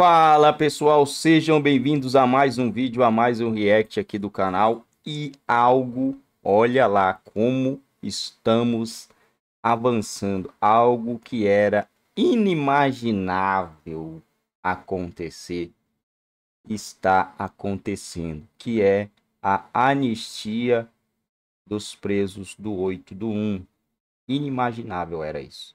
Fala pessoal, sejam bem-vindos a mais um vídeo, a mais um react aqui do canal e algo, olha lá como estamos avançando, algo que era inimaginável acontecer está acontecendo, que é a anistia dos presos do 8 do 1. Inimaginável era isso.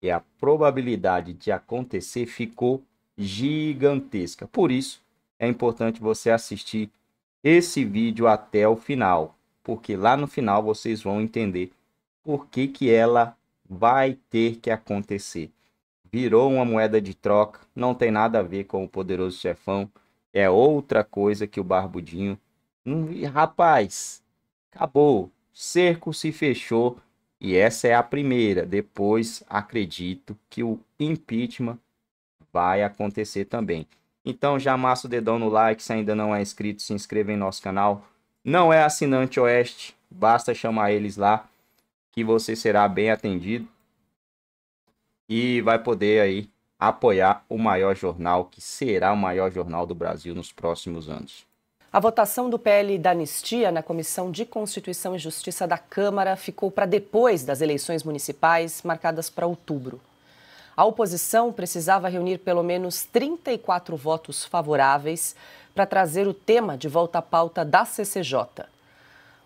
E a probabilidade de acontecer ficou gigantesca. Por isso, é importante você assistir esse vídeo até o final, porque lá no final vocês vão entender por que, que ela vai ter que acontecer. Virou uma moeda de troca, não tem nada a ver com o poderoso chefão, é outra coisa que o barbudinho. Hum, rapaz, acabou, cerco se fechou e essa é a primeira. Depois acredito que o impeachment vai acontecer também. Então já massa o dedão no like, se ainda não é inscrito, se inscreva em nosso canal. Não é assinante Oeste, basta chamar eles lá que você será bem atendido e vai poder aí apoiar o maior jornal que será o maior jornal do Brasil nos próximos anos. A votação do PL da anistia na Comissão de Constituição e Justiça da Câmara ficou para depois das eleições municipais, marcadas para outubro. A oposição precisava reunir pelo menos 34 votos favoráveis para trazer o tema de volta à pauta da CCJ.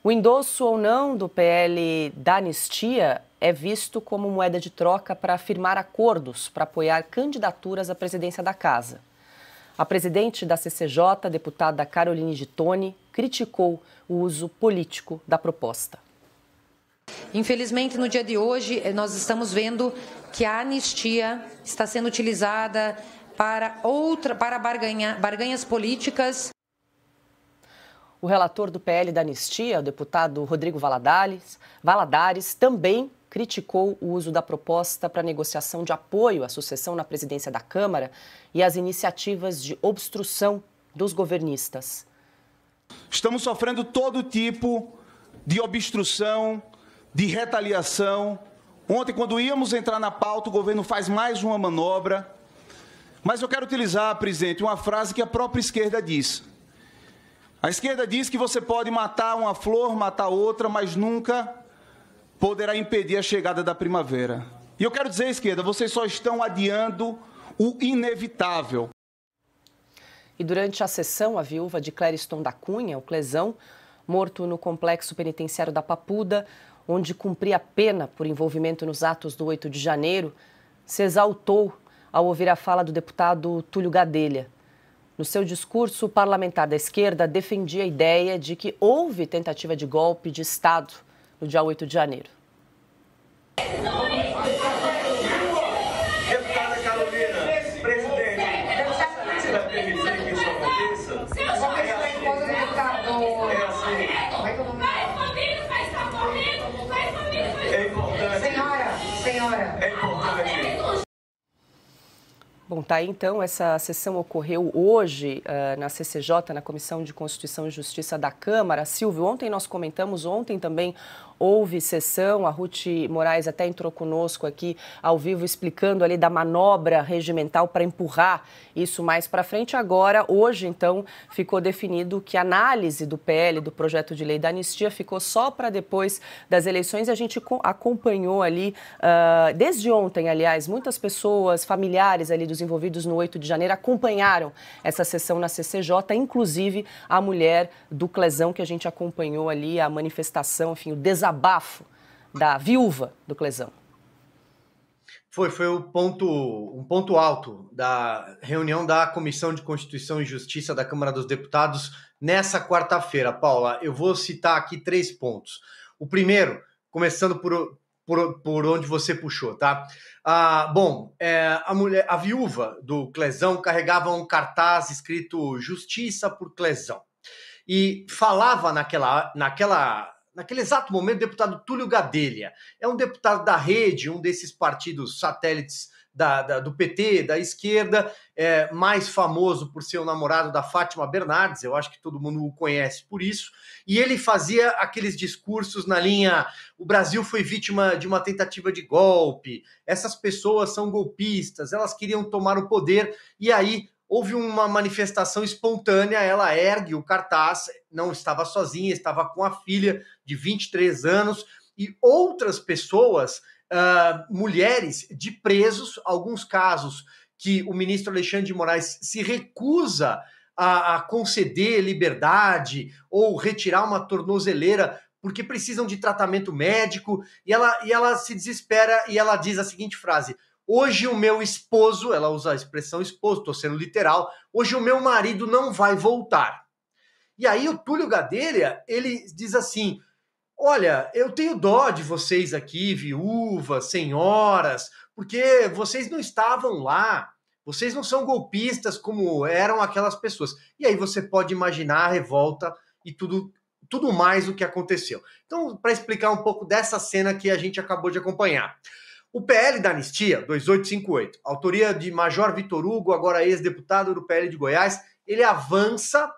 O endosso ou não do PL da anistia é visto como moeda de troca para firmar acordos para apoiar candidaturas à presidência da casa. A presidente da CCJ, deputada Caroline Gitoni, criticou o uso político da proposta. Infelizmente, no dia de hoje, eh, nós estamos vendo que a anistia está sendo utilizada para, outra, para barganha, barganhas políticas. O relator do PL da anistia, o deputado Rodrigo Valadares, Valadares também criticou o uso da proposta para negociação de apoio à sucessão na presidência da Câmara e as iniciativas de obstrução dos governistas. Estamos sofrendo todo tipo de obstrução de retaliação. Ontem, quando íamos entrar na pauta, o governo faz mais uma manobra. Mas eu quero utilizar, presidente, uma frase que a própria esquerda diz. A esquerda diz que você pode matar uma flor, matar outra, mas nunca poderá impedir a chegada da primavera. E eu quero dizer, esquerda, vocês só estão adiando o inevitável. E durante a sessão, a viúva de Clériston da Cunha, o Clesão, morto no complexo penitenciário da Papuda, onde cumpria pena por envolvimento nos atos do 8 de janeiro, se exaltou ao ouvir a fala do deputado Túlio Gadelha. No seu discurso, o parlamentar da esquerda defendia a ideia de que houve tentativa de golpe de Estado no dia 8 de janeiro. Bom, tá aí, então, essa sessão ocorreu hoje uh, na CCJ, na Comissão de Constituição e Justiça da Câmara. Silvio, ontem nós comentamos, ontem também houve sessão, a Ruth Moraes até entrou conosco aqui ao vivo explicando ali da manobra regimental para empurrar isso mais para frente. Agora, hoje, então, ficou definido que a análise do PL, do projeto de lei da anistia, ficou só para depois das eleições. A gente acompanhou ali, uh, desde ontem, aliás, muitas pessoas, familiares ali dos envolvidos no 8 de janeiro, acompanharam essa sessão na CCJ, inclusive a mulher do Clezão, que a gente acompanhou ali, a manifestação, enfim, o desabafo desabafo da viúva do Clesão. Foi, foi o um ponto, um ponto alto da reunião da Comissão de Constituição e Justiça da Câmara dos Deputados nessa quarta-feira. Paula, eu vou citar aqui três pontos. O primeiro, começando por, por, por onde você puxou, tá? Ah, bom, é, a, mulher, a viúva do Clesão carregava um cartaz escrito Justiça por Clesão. E falava naquela, naquela naquele exato momento, o deputado Túlio Gadelha. É um deputado da rede, um desses partidos satélites da, da, do PT, da esquerda, é, mais famoso por ser o namorado da Fátima Bernardes, eu acho que todo mundo o conhece por isso, e ele fazia aqueles discursos na linha: o Brasil foi vítima de uma tentativa de golpe, essas pessoas são golpistas, elas queriam tomar o poder, e aí houve uma manifestação espontânea, ela ergue o cartaz, não estava sozinha, estava com a filha de 23 anos e outras pessoas, uh, mulheres de presos, alguns casos que o ministro Alexandre de Moraes se recusa a, a conceder liberdade ou retirar uma tornozeleira porque precisam de tratamento médico, e ela, e ela se desespera e ela diz a seguinte frase: Hoje o meu esposo, ela usa a expressão esposo, estou sendo literal. Hoje o meu marido não vai voltar. E aí o Túlio Gadelha, ele diz assim: Olha, eu tenho dó de vocês aqui, viúvas, senhoras, porque vocês não estavam lá. Vocês não são golpistas como eram aquelas pessoas. E aí você pode imaginar a revolta e tudo, tudo mais o que aconteceu. Então, para explicar um pouco dessa cena que a gente acabou de acompanhar. O PL da Anistia, 2858, autoria de Major Vitor Hugo, agora ex-deputado do PL de Goiás, ele avança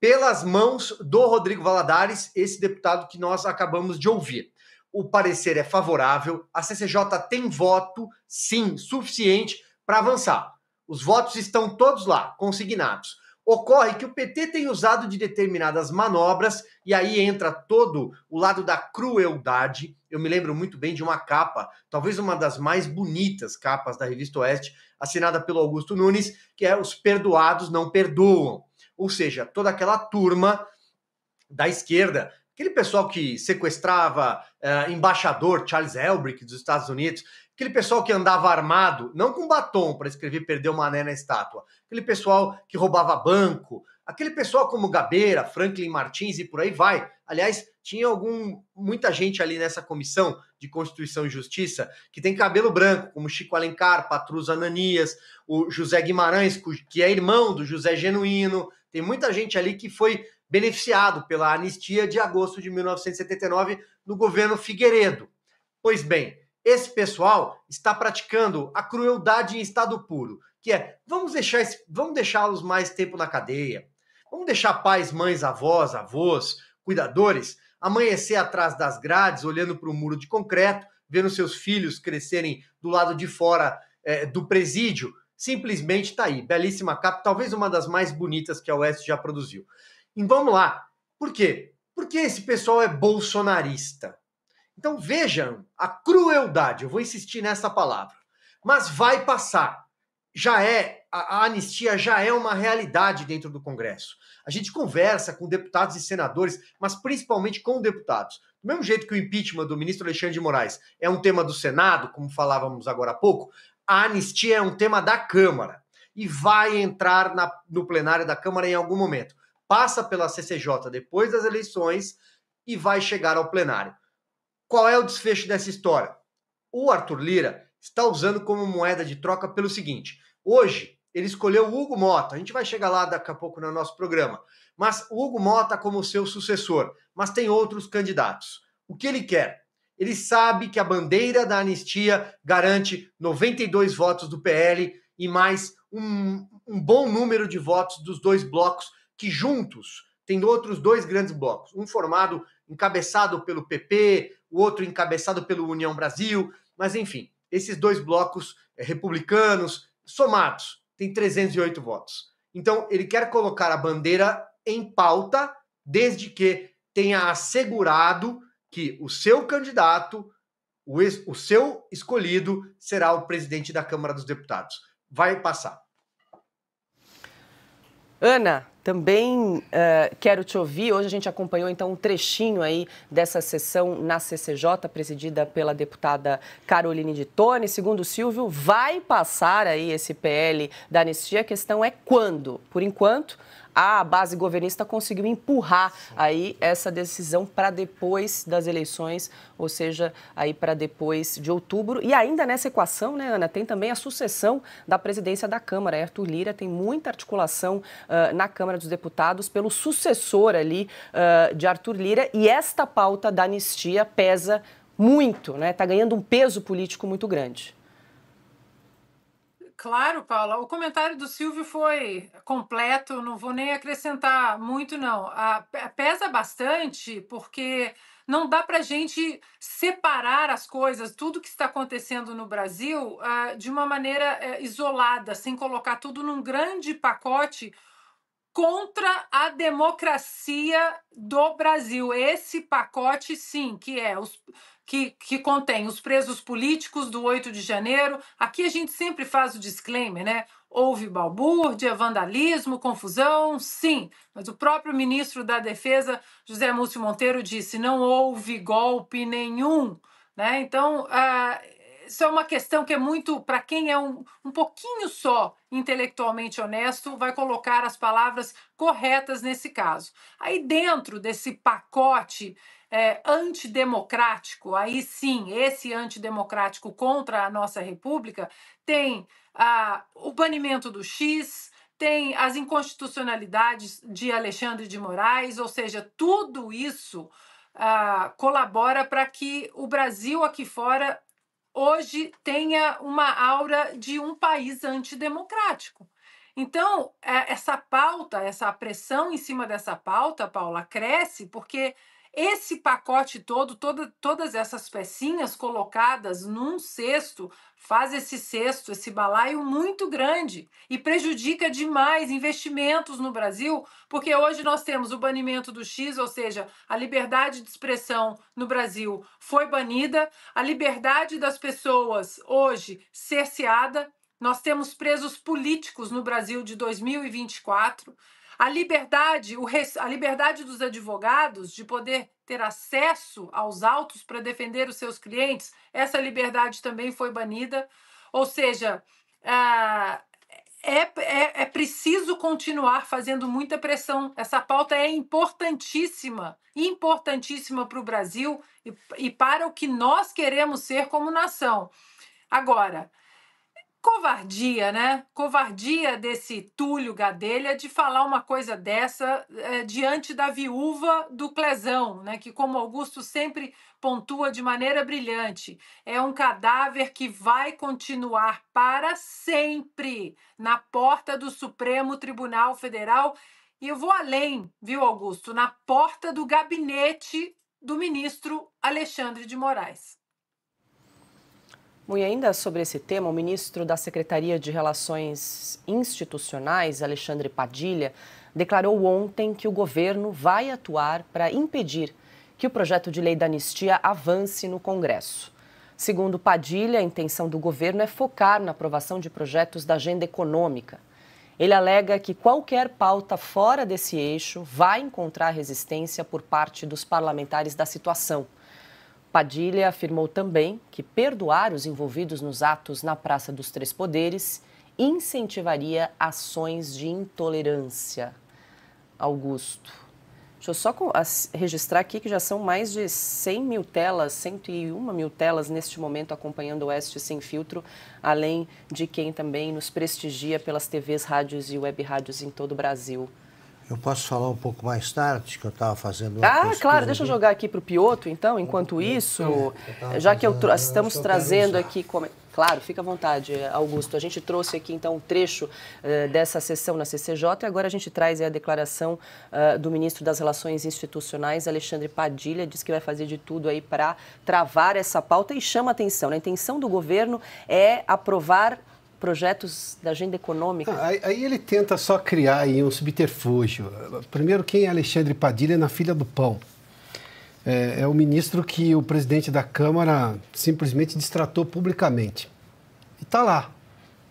pelas mãos do Rodrigo Valadares, esse deputado que nós acabamos de ouvir. O parecer é favorável, a CCJ tem voto, sim, suficiente para avançar. Os votos estão todos lá, consignados. Ocorre que o PT tem usado de determinadas manobras, e aí entra todo o lado da crueldade. Eu me lembro muito bem de uma capa, talvez uma das mais bonitas capas da revista Oeste, assinada pelo Augusto Nunes, que é Os Perdoados Não Perdoam. Ou seja, toda aquela turma da esquerda aquele pessoal que sequestrava uh, embaixador Charles Elbrick dos Estados Unidos, Aquele pessoal que andava armado, não com batom para escrever perdeu mané na estátua. Aquele pessoal que roubava banco. Aquele pessoal como Gabeira, Franklin Martins e por aí vai. Aliás, tinha algum muita gente ali nessa comissão de Constituição e Justiça que tem cabelo branco, como Chico Alencar, Patrus Ananias, o José Guimarães, que é irmão do José Genuíno. Tem muita gente ali que foi beneficiado pela anistia de agosto de 1979 no governo Figueiredo. Pois bem, esse pessoal está praticando a crueldade em estado puro, que é vamos deixar vamos deixá-los mais tempo na cadeia, vamos deixar pais, mães, avós, avós, cuidadores amanhecer atrás das grades, olhando para o muro de concreto, vendo seus filhos crescerem do lado de fora é, do presídio, simplesmente está aí. Belíssima capa, talvez uma das mais bonitas que a Oeste já produziu. E vamos lá. Por quê? Porque esse pessoal é bolsonarista. Então vejam a crueldade, eu vou insistir nessa palavra, mas vai passar. Já é, a, a anistia já é uma realidade dentro do Congresso. A gente conversa com deputados e senadores, mas principalmente com deputados. Do mesmo jeito que o impeachment do ministro Alexandre de Moraes é um tema do Senado, como falávamos agora há pouco, a anistia é um tema da Câmara e vai entrar na, no plenário da Câmara em algum momento. Passa pela CCJ depois das eleições e vai chegar ao plenário. Qual é o desfecho dessa história? O Arthur Lira está usando como moeda de troca pelo seguinte: hoje ele escolheu o Hugo Mota. A gente vai chegar lá daqui a pouco no nosso programa. Mas o Hugo Mota como seu sucessor, mas tem outros candidatos. O que ele quer? Ele sabe que a bandeira da anistia garante 92 votos do PL e mais um, um bom número de votos dos dois blocos que juntos tem outros dois grandes blocos, um formado encabeçado pelo PP, o outro encabeçado pelo União Brasil, mas enfim, esses dois blocos é, republicanos somados têm 308 votos. Então ele quer colocar a bandeira em pauta desde que tenha assegurado que o seu candidato, o, ex, o seu escolhido, será o presidente da Câmara dos Deputados. Vai passar. Ana, também uh, quero te ouvir. Hoje a gente acompanhou então um trechinho aí dessa sessão na CCJ, presidida pela deputada Caroline de Tone. Segundo o Silvio, vai passar aí esse PL da anistia. A questão é quando. Por enquanto, a base governista conseguiu empurrar aí essa decisão para depois das eleições, ou seja, aí para depois de outubro. E ainda nessa equação, né, Ana, tem também a sucessão da presidência da Câmara. Arthur Lira tem muita articulação uh, na Câmara dos Deputados pelo sucessor ali uh, de Arthur Lira e esta pauta da anistia pesa muito, né? Está ganhando um peso político muito grande. Claro, Paula. O comentário do Silvio foi completo, não vou nem acrescentar muito, não. A, pesa bastante, porque não dá para a gente separar as coisas, tudo que está acontecendo no Brasil, ah, de uma maneira eh, isolada, sem colocar tudo num grande pacote contra a democracia do Brasil. Esse pacote, sim, que é os, que, que contém os presos políticos do 8 de janeiro. Aqui a gente sempre faz o disclaimer, né? Houve balbúrdia, vandalismo, confusão, sim. Mas o próprio ministro da Defesa, José Múcio Monteiro, disse: não houve golpe nenhum. Né? Então, ah, isso é uma questão que é muito, para quem é um, um pouquinho só intelectualmente honesto vai colocar as palavras corretas nesse caso. Aí, dentro desse pacote é, antidemocrático, aí sim, esse antidemocrático contra a nossa República, tem ah, o banimento do X, tem as inconstitucionalidades de Alexandre de Moraes, ou seja, tudo isso ah, colabora para que o Brasil aqui fora hoje tenha uma aura de um país antidemocrático. Então, é, essa pauta, essa pressão em cima dessa pauta, Paula, cresce porque esse pacote todo, toda, todas essas pecinhas colocadas num cesto, faz esse cesto, esse balaio muito grande e prejudica demais investimentos no Brasil, porque hoje nós temos o banimento do X, ou seja, a liberdade de expressão no Brasil foi banida, a liberdade das pessoas hoje cerceada, nós temos presos políticos no Brasil de 2024. A liberdade, res, a liberdade dos advogados de poder ter acesso aos autos para defender os seus clientes, essa liberdade também foi banida. Ou seja, ah, é, é, é preciso continuar fazendo muita pressão. Essa pauta é importantíssima, importantíssima para o Brasil e, e para o que nós queremos ser como nação. Agora, covardia, né? Covardia desse Túlio Gadelha de falar uma coisa dessa é, diante da viúva do Clezão, né? Que, como Augusto sempre pontua de maneira brilhante, é um cadáver que vai continuar para sempre na porta do Supremo Tribunal Federal. E eu vou além, viu, Augusto? Na porta do gabinete do ministro Alexandre de Moraes. Bom, e ainda sobre esse tema, o ministro da Secretaria de Relações Institucionais, Alexandre Padilha, declarou ontem que o governo vai atuar para impedir que o projeto de lei da anistia avance no Congresso. Segundo Padilha, a intenção do governo é focar na aprovação de projetos da agenda econômica. Ele alega que qualquer pauta fora desse eixo vai encontrar resistência por parte dos parlamentares da situação. Padilha afirmou também que perdoar os envolvidos nos atos na Praça dos Três Poderes incentivaria ações de intolerância. Augusto. Deixa eu só registrar aqui que já são mais de 100 mil telas, 101 mil telas neste momento acompanhando o Oeste Sem Filtro, além de quem também nos prestigia pelas TVs, rádios e web rádios em todo o Brasil. Eu posso falar um pouco mais tarde que eu estava fazendo uma Ah, claro, deixa eu jogar aqui para o Pioto, então, enquanto é, isso, é, já que eu tra estamos trazendo aqui. Como... É, claro, fica à vontade, Augusto. A gente trouxe aqui, então, um trecho uh, dessa sessão na CCJ e agora a gente traz a declaração uh, do ministro das Relações Institucionais, Alexandre Padilha, diz que vai fazer de tudo aí para travar essa pauta e chama atenção. Né? A intenção do governo é aprovar projetos da agenda econômica? Ah, aí, aí, ele tenta só criar aí um subterfúgio. Primeiro, quem é Alexandre Padilha é na filha do pão? É, é o ministro que o presidente da Câmara simplesmente destratou publicamente. E está lá.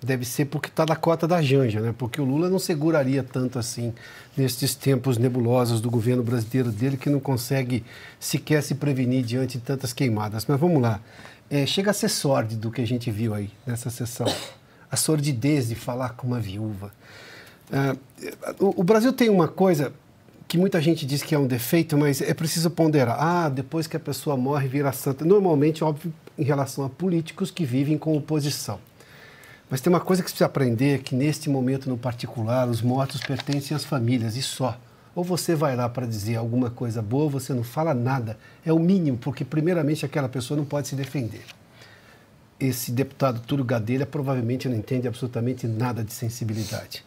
Deve ser porque está da cota da Janja, né? Porque o Lula não seguraria tanto assim nestes tempos nebulosos do governo brasileiro dele que não consegue sequer se prevenir diante de tantas queimadas. Mas vamos lá. É, chega a ser sórdido o que a gente viu aí nessa sessão a sordidez de falar com uma viúva. Uh, o, o Brasil tem uma coisa que muita gente diz que é um defeito, mas é preciso ponderar. Ah, depois que a pessoa morre, vira santa. Normalmente, óbvio, em relação a políticos que vivem com oposição. Mas tem uma coisa que se precisa aprender, é que neste momento no particular, os mortos pertencem às famílias e só. Ou você vai lá para dizer alguma coisa boa, você não fala nada. É o mínimo, porque primeiramente aquela pessoa não pode se defender esse deputado Túlio Gadelha provavelmente não entende absolutamente nada de sensibilidade.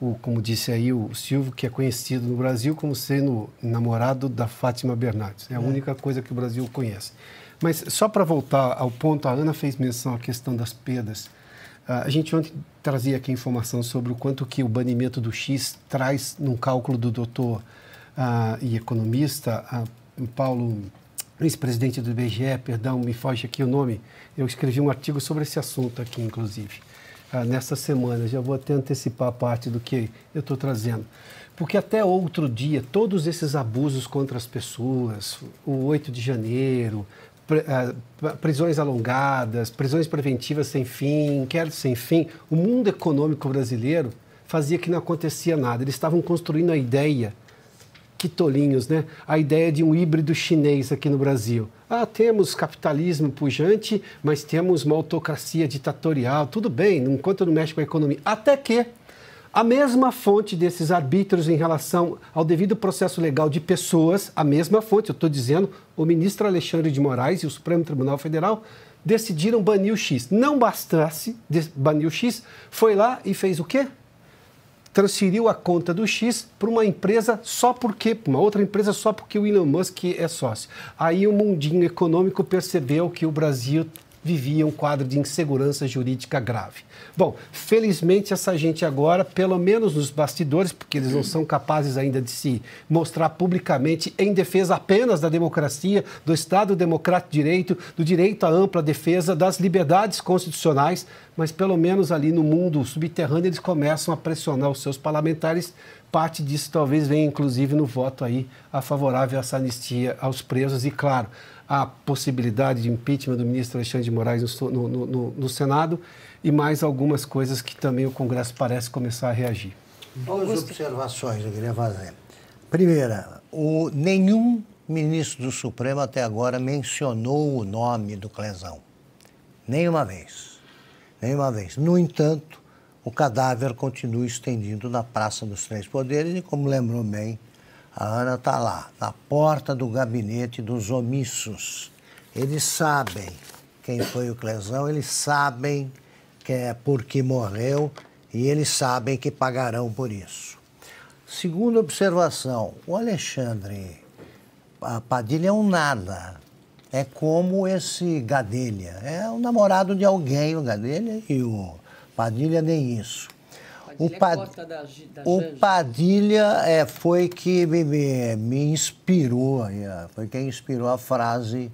O, como disse aí o Silvio, que é conhecido no Brasil como sendo namorado da Fátima Bernardes. É a é. única coisa que o Brasil conhece. Mas só para voltar ao ponto, a Ana fez menção à questão das perdas. Ah, a gente ontem trazia aqui informação sobre o quanto que o banimento do X traz num cálculo do doutor uh, e economista uh, Paulo ex-presidente do IBGE, perdão, me foge aqui o nome, eu escrevi um artigo sobre esse assunto aqui, inclusive, ah, nessa semana. Já vou até antecipar parte do que eu estou trazendo. Porque até outro dia, todos esses abusos contra as pessoas, o 8 de janeiro, ah, prisões alongadas, prisões preventivas sem fim, inquéritos sem fim, o mundo econômico brasileiro fazia que não acontecia nada. Eles estavam construindo a ideia que tolinhos, né? A ideia de um híbrido chinês aqui no Brasil. Ah, temos capitalismo pujante, mas temos uma autocracia ditatorial. Tudo bem, enquanto não mexe com a economia. Até que a mesma fonte desses arbítrios em relação ao devido processo legal de pessoas, a mesma fonte, eu estou dizendo, o ministro Alexandre de Moraes e o Supremo Tribunal Federal decidiram banir o X. Não bastasse banir o X, foi lá e fez o quê? transferiu a conta do X para uma empresa só porque, uma outra empresa só porque o Elon Musk é sócio. Aí o mundinho econômico percebeu que o Brasil vivia um quadro de insegurança jurídica grave. Bom, felizmente essa gente agora, pelo menos nos bastidores, porque eles não são capazes ainda de se mostrar publicamente em defesa apenas da democracia, do Estado democrático de direito, do direito à ampla defesa, das liberdades constitucionais, mas pelo menos ali no mundo subterrâneo eles começam a pressionar os seus parlamentares parte disso talvez venha inclusive no voto aí a favorável a essa anistia aos presos e claro a possibilidade de impeachment do ministro Alexandre de Moraes no, no, no, no Senado e mais algumas coisas que também o Congresso parece começar a reagir. Duas Augusto. observações eu queria fazer. Primeira, o, nenhum ministro do Supremo até agora mencionou o nome do Clezão. Nenhuma vez. Nenhuma vez. No entanto, o cadáver continua estendido na Praça dos Três Poderes e, como lembrou bem a Ana está lá, na porta do gabinete dos omissos. Eles sabem quem foi o Clesão, eles sabem que é porque morreu e eles sabem que pagarão por isso. Segunda observação, o Alexandre a Padilha é um nada. É como esse Gadelha. É o namorado de alguém, o Gadelha, e o Padilha nem isso. O, Pad... é da, da o Padilha é, foi que me, me, me inspirou, foi quem inspirou a frase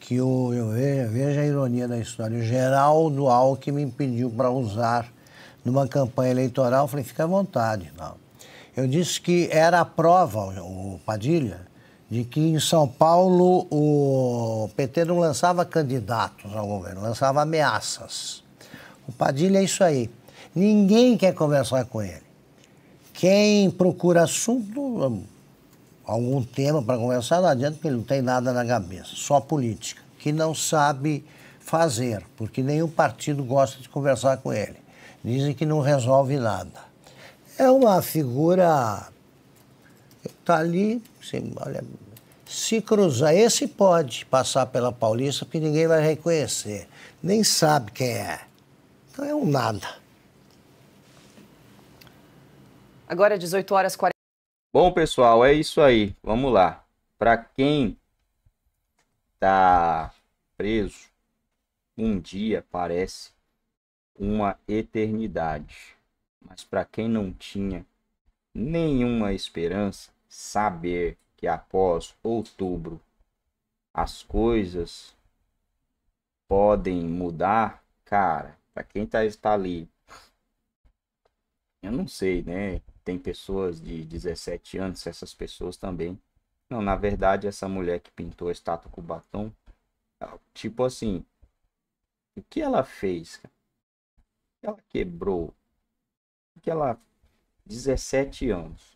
que o, eu veja, veja a ironia da história. O Geraldo Alckmin pediu para usar numa campanha eleitoral. Eu falei, fica à vontade. Não. Eu disse que era a prova, o Padilha, de que em São Paulo o PT não lançava candidatos ao governo, lançava ameaças. O Padilha é isso aí. Ninguém quer conversar com ele. Quem procura assunto, algum tema para conversar, não adianta porque ele não tem nada na cabeça, só política, que não sabe fazer, porque nenhum partido gosta de conversar com ele. Dizem que não resolve nada. É uma figura está ali, assim, olha, se cruzar, esse pode passar pela Paulista, porque ninguém vai reconhecer, nem sabe quem é. Então é um nada. Agora 18 é horas 40. Bom, pessoal, é isso aí. Vamos lá. Para quem tá preso, um dia parece uma eternidade. Mas para quem não tinha nenhuma esperança, saber que após outubro as coisas podem mudar, cara, para quem tá, está ali, eu não sei, né? tem pessoas de 17 anos, essas pessoas também. Não, na verdade, essa mulher que pintou a estátua com batom, é, tipo assim, o que ela fez? Ela quebrou. O que ela 17 anos.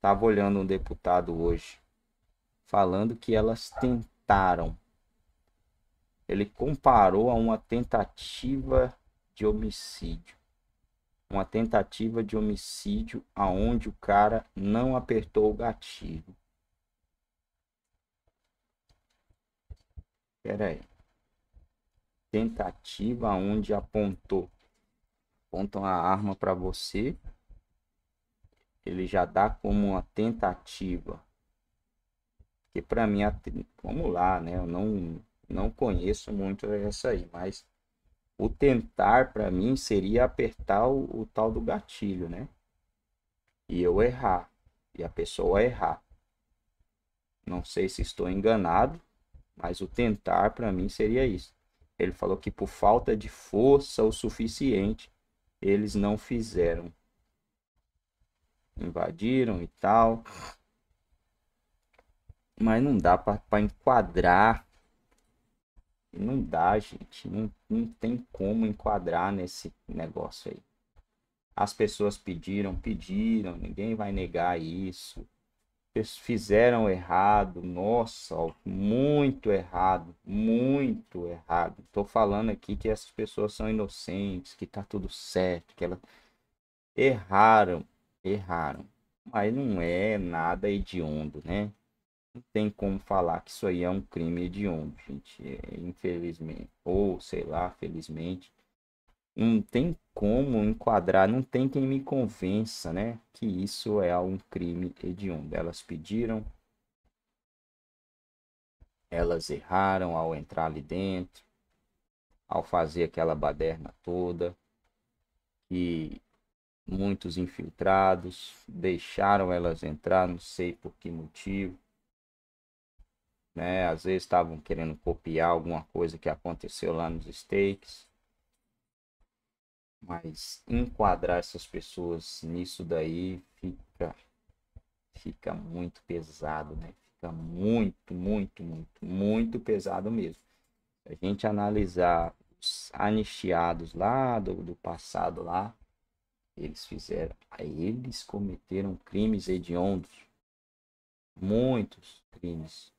Tava olhando um deputado hoje falando que elas tentaram. Ele comparou a uma tentativa de homicídio uma tentativa de homicídio aonde o cara não apertou o gatilho. Peraí, aí. Tentativa onde apontou. Apontam a arma para você. Ele já dá como uma tentativa. Que para mim, vamos lá, né? Eu não não conheço muito essa aí, mas o tentar para mim seria apertar o, o, tal do gatilho, né? E eu errar. E a pessoa errar. Não sei se estou enganado, mas o tentar para mim seria isso. Ele falou que por falta de força o suficiente, eles não fizeram. Invadiram e tal. Mas não dá para enquadrar não dá, gente. Não, não tem como enquadrar nesse negócio aí. As pessoas pediram, pediram, ninguém vai negar isso. fizeram errado, nossa, muito errado, muito errado. Estou falando aqui que essas pessoas são inocentes, que tá tudo certo, que elas erraram, erraram. Mas não é nada hediondo, né? não tem como falar que isso aí é um crime hediondo, gente. É, infelizmente, ou sei lá, felizmente, não tem como enquadrar, não tem quem me convença, né, que isso é um crime hediondo. Elas pediram, elas erraram ao entrar ali dentro, ao fazer aquela baderna toda, e muitos infiltrados deixaram elas entrar, não sei por que motivo né? Às vezes estavam querendo copiar alguma coisa que aconteceu lá nos stakes. Mas enquadrar essas pessoas nisso daí fica fica muito pesado, né? Fica muito, muito, muito, muito pesado mesmo. Se a gente analisar os anistiados lá do, do passado lá, eles fizeram, eles cometeram crimes hediondos. Muitos crimes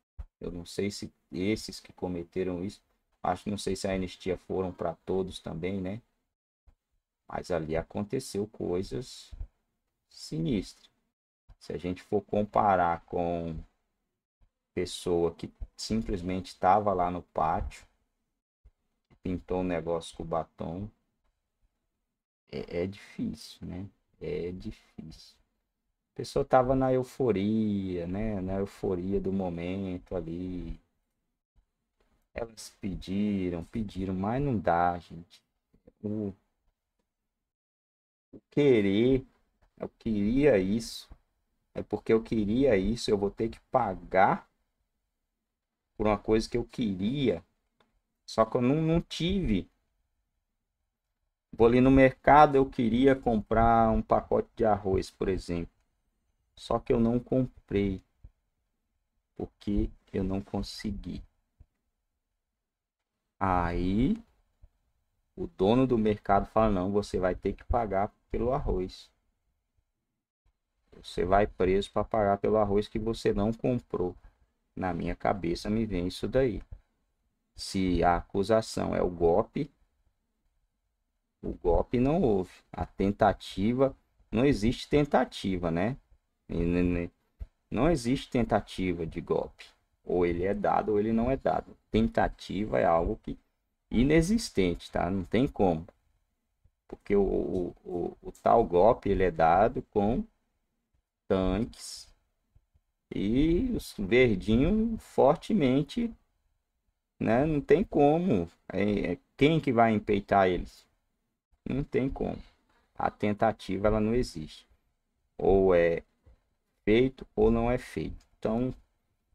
eu não sei se esses que cometeram isso, acho que não sei se a anistia foram para todos também, né? Mas ali aconteceu coisas sinistras. Se a gente for comparar com pessoa que simplesmente estava lá no pátio, pintou um negócio com batom, é, é difícil, né? É difícil. A pessoa tava na euforia, né? Na euforia do momento ali. Elas pediram, pediram, mas não dá, gente. O, o querer, eu queria isso. É porque eu queria isso, eu vou ter que pagar por uma coisa que eu queria. Só que eu não, não tive. Vou ali no mercado, eu queria comprar um pacote de arroz, por exemplo. Só que eu não comprei. Porque eu não consegui. Aí o dono do mercado fala: não, você vai ter que pagar pelo arroz. Você vai preso para pagar pelo arroz que você não comprou. Na minha cabeça me vem isso daí. Se a acusação é o golpe, o golpe não houve. A tentativa, não existe tentativa, né? Não existe tentativa de golpe. Ou ele é dado ou ele não é dado. Tentativa é algo que inexistente, tá? Não tem como. Porque o, o, o, o tal golpe ele é dado com tanques e os verdinhos fortemente, né? Não tem como. É, é, quem que vai empeitar eles? Não tem como. A tentativa ela não existe. Ou é feito ou não é feito. Então,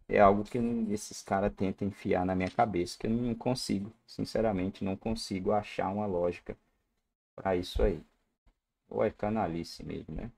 é algo que esses caras tentam enfiar na minha cabeça, que eu não consigo, sinceramente, não consigo achar uma lógica para isso aí. Ou é canalice mesmo, né?